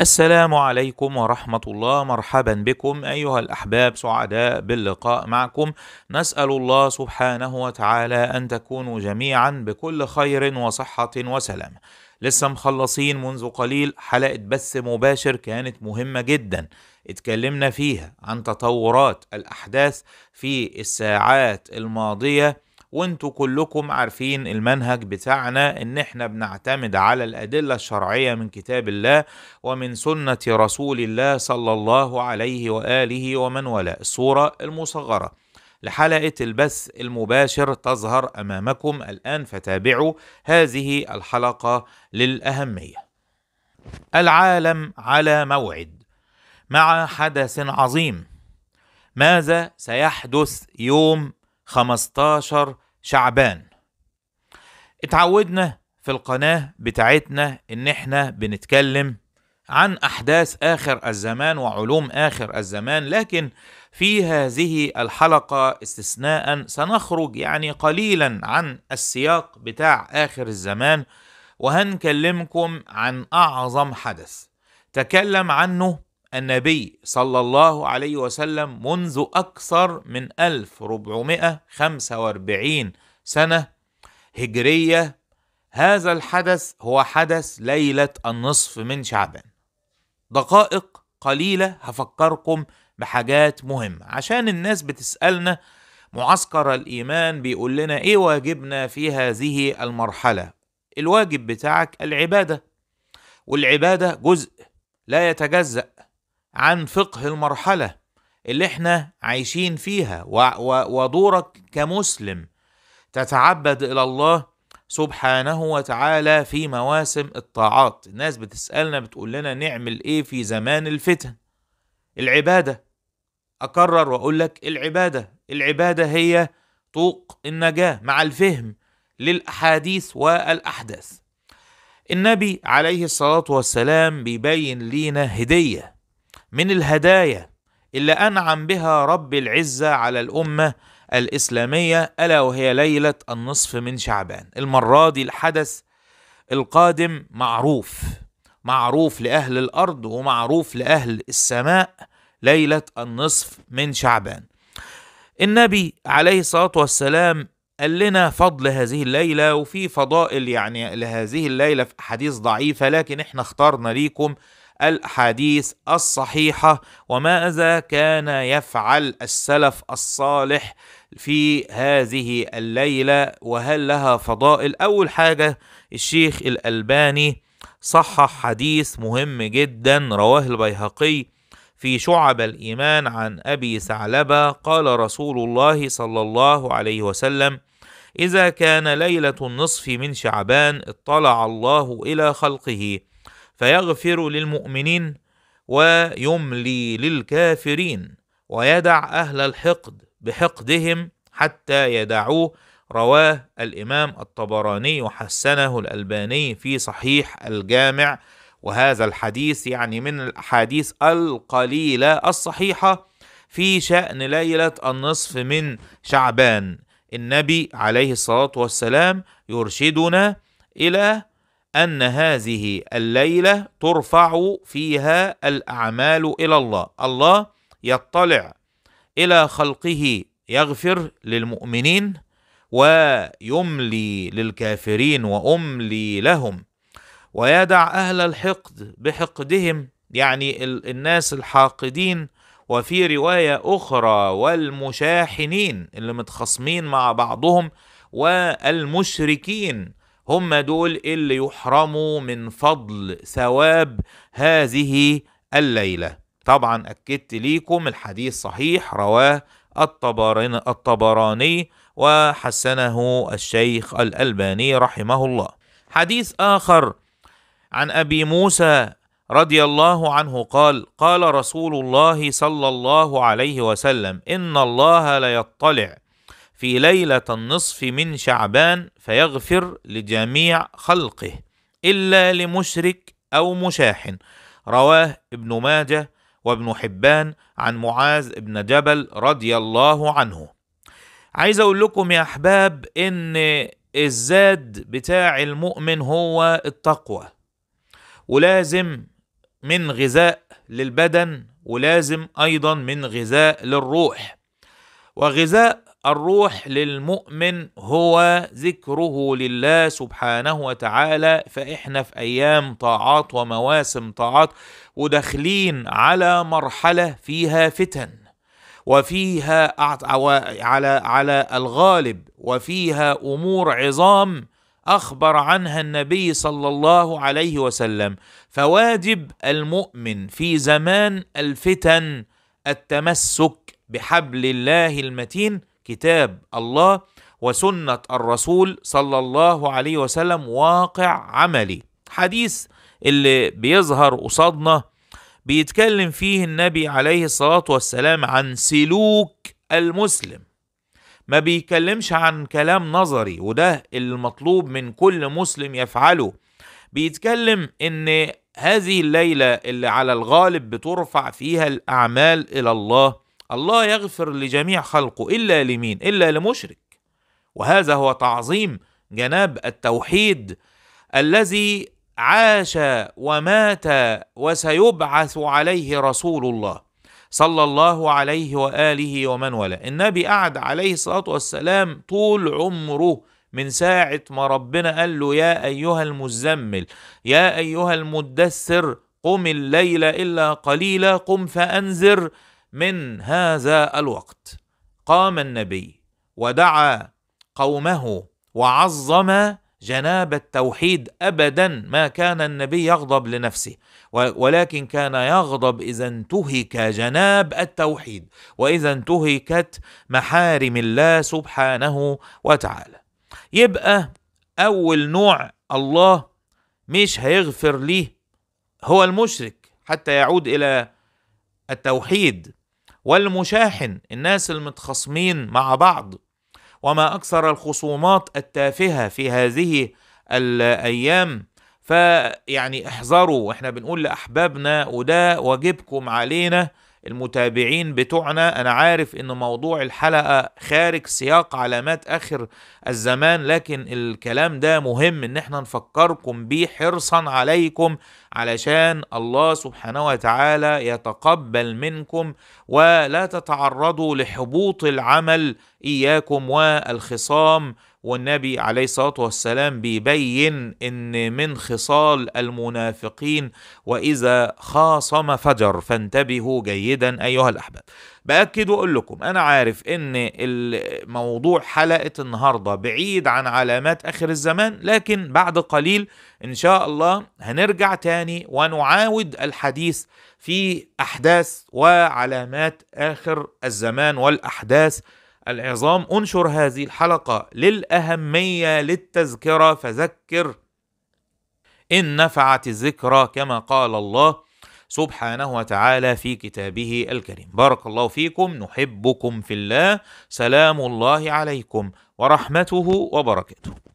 السلام عليكم ورحمة الله مرحبا بكم أيها الأحباب سعداء باللقاء معكم نسأل الله سبحانه وتعالى أن تكونوا جميعا بكل خير وصحة وسلام لسه مخلصين منذ قليل حلقة بث مباشر كانت مهمة جدا اتكلمنا فيها عن تطورات الأحداث في الساعات الماضية وانتوا كلكم عارفين المنهج بتاعنا ان احنا بنعتمد على الادله الشرعيه من كتاب الله ومن سنه رسول الله صلى الله عليه واله ومن والاه الصوره المصغره لحلقه البث المباشر تظهر امامكم الان فتابعوا هذه الحلقه للاهميه العالم على موعد مع حدث عظيم ماذا سيحدث يوم 15 شعبان اتعودنا في القناة بتاعتنا ان احنا بنتكلم عن احداث اخر الزمان وعلوم اخر الزمان لكن في هذه الحلقة استثناء سنخرج يعني قليلا عن السياق بتاع اخر الزمان وهنكلمكم عن اعظم حدث تكلم عنه النبي صلى الله عليه وسلم منذ أكثر من 1445 سنة هجرية هذا الحدث هو حدث ليلة النصف من شعبان دقائق قليلة هفكركم بحاجات مهمة عشان الناس بتسألنا معسكر الإيمان بيقول لنا إيه واجبنا في هذه المرحلة الواجب بتاعك العبادة والعبادة جزء لا يتجزأ عن فقه المرحله اللي احنا عايشين فيها ودورك كمسلم تتعبد الى الله سبحانه وتعالى في مواسم الطاعات الناس بتسالنا بتقول لنا نعمل ايه في زمان الفتن العباده اكرر واقول لك العباده العباده هي طوق النجاه مع الفهم للاحاديث والاحداث النبي عليه الصلاه والسلام بيبين لينا هديه من الهدايا اللي أنعم بها رب العزة على الأمة الإسلامية ألا وهي ليلة النصف من شعبان المرة دي الحدث القادم معروف معروف لأهل الأرض ومعروف لأهل السماء ليلة النصف من شعبان النبي عليه الصلاة والسلام قال لنا فضل هذه الليلة وفي فضائل يعني لهذه الليلة في أحاديث ضعيفة لكن احنا اخترنا ليكم الاحاديث الصحيحه وماذا كان يفعل السلف الصالح في هذه الليله وهل لها فضائل اول حاجه الشيخ الالباني صحح حديث مهم جدا رواه البيهقي في شعب الايمان عن ابي ثعلبه قال رسول الله صلى الله عليه وسلم اذا كان ليله النصف من شعبان اطلع الله الى خلقه فيغفر للمؤمنين ويملي للكافرين ويدع اهل الحقد بحقدهم حتى يدعوه رواه الامام الطبراني وحسنه الالباني في صحيح الجامع وهذا الحديث يعني من الاحاديث القليله الصحيحه في شان ليله النصف من شعبان النبي عليه الصلاه والسلام يرشدنا الى ان هذه الليله ترفع فيها الاعمال الى الله الله يطلع الى خلقه يغفر للمؤمنين ويملي للكافرين واملي لهم ويدع اهل الحقد بحقدهم يعني الناس الحاقدين وفي روايه اخرى والمشاحنين اللي متخاصمين مع بعضهم والمشركين هم دول اللي يحرموا من فضل ثواب هذه الليله طبعا اكدت ليكم الحديث صحيح رواه الطبراني وحسنه الشيخ الالباني رحمه الله حديث اخر عن ابي موسى رضي الله عنه قال قال رسول الله صلى الله عليه وسلم ان الله ليطلع في ليله النصف من شعبان فيغفر لجميع خلقه الا لمشرك او مشاحن رواه ابن ماجه وابن حبان عن معاذ بن جبل رضي الله عنه عايز اقول لكم يا احباب ان الزاد بتاع المؤمن هو التقوى ولازم من غذاء للبدن ولازم ايضا من غذاء للروح وغذاء الروح للمؤمن هو ذكره لله سبحانه وتعالى فإحنا في أيام طاعات ومواسم طاعات وداخلين على مرحلة فيها فتن وفيها على على الغالب وفيها أمور عظام أخبر عنها النبي صلى الله عليه وسلم فواجب المؤمن في زمان الفتن التمسك بحبل الله المتين كتاب الله وسنه الرسول صلى الله عليه وسلم واقع عملي حديث اللي بيظهر قصادنا بيتكلم فيه النبي عليه الصلاه والسلام عن سلوك المسلم ما بيتكلمش عن كلام نظري وده المطلوب من كل مسلم يفعله بيتكلم ان هذه الليله اللي على الغالب بترفع فيها الاعمال الى الله الله يغفر لجميع خلقه إلا لمين؟ إلا لمشرك وهذا هو تعظيم جناب التوحيد الذي عاش ومات وسيبعث عليه رسول الله صلى الله عليه واله ومن ولا النبي قعد عليه الصلاه والسلام طول عمره من ساعه ما ربنا قال له يا ايها المزمل يا ايها المدثر قم الليل الا قليلا قم فانذر من هذا الوقت قام النبي ودعا قومه وعظم جناب التوحيد ابدا ما كان النبي يغضب لنفسه ولكن كان يغضب اذا انتهك جناب التوحيد واذا انتهكت محارم الله سبحانه وتعالى يبقى اول نوع الله مش هيغفر ليه هو المشرك حتى يعود الى التوحيد والمشاحن الناس المتخاصمين مع بعض وما اكثر الخصومات التافهه في هذه الايام فيعني احذروا واحنا بنقول لاحبابنا وده واجبكم علينا المتابعين بتوعنا انا عارف ان موضوع الحلقه خارج سياق علامات اخر الزمان لكن الكلام ده مهم ان احنا نفكركم بيه حرصا عليكم علشان الله سبحانه وتعالى يتقبل منكم ولا تتعرضوا لحبوط العمل اياكم والخصام والنبي عليه الصلاه والسلام بيبين ان من خصال المنافقين واذا خاصم فجر فانتبهوا جيدا ايها الاحباب باكد واقول لكم انا عارف ان موضوع حلقه النهارده بعيد عن علامات اخر الزمان لكن بعد قليل ان شاء الله هنرجع تاني ونعاود الحديث في احداث وعلامات اخر الزمان والاحداث العظام انشر هذه الحلقة للأهمية للتذكرة فذكر إن نفعت الذكرى كما قال الله سبحانه وتعالى في كتابه الكريم بارك الله فيكم نحبكم في الله سلام الله عليكم ورحمته وبركاته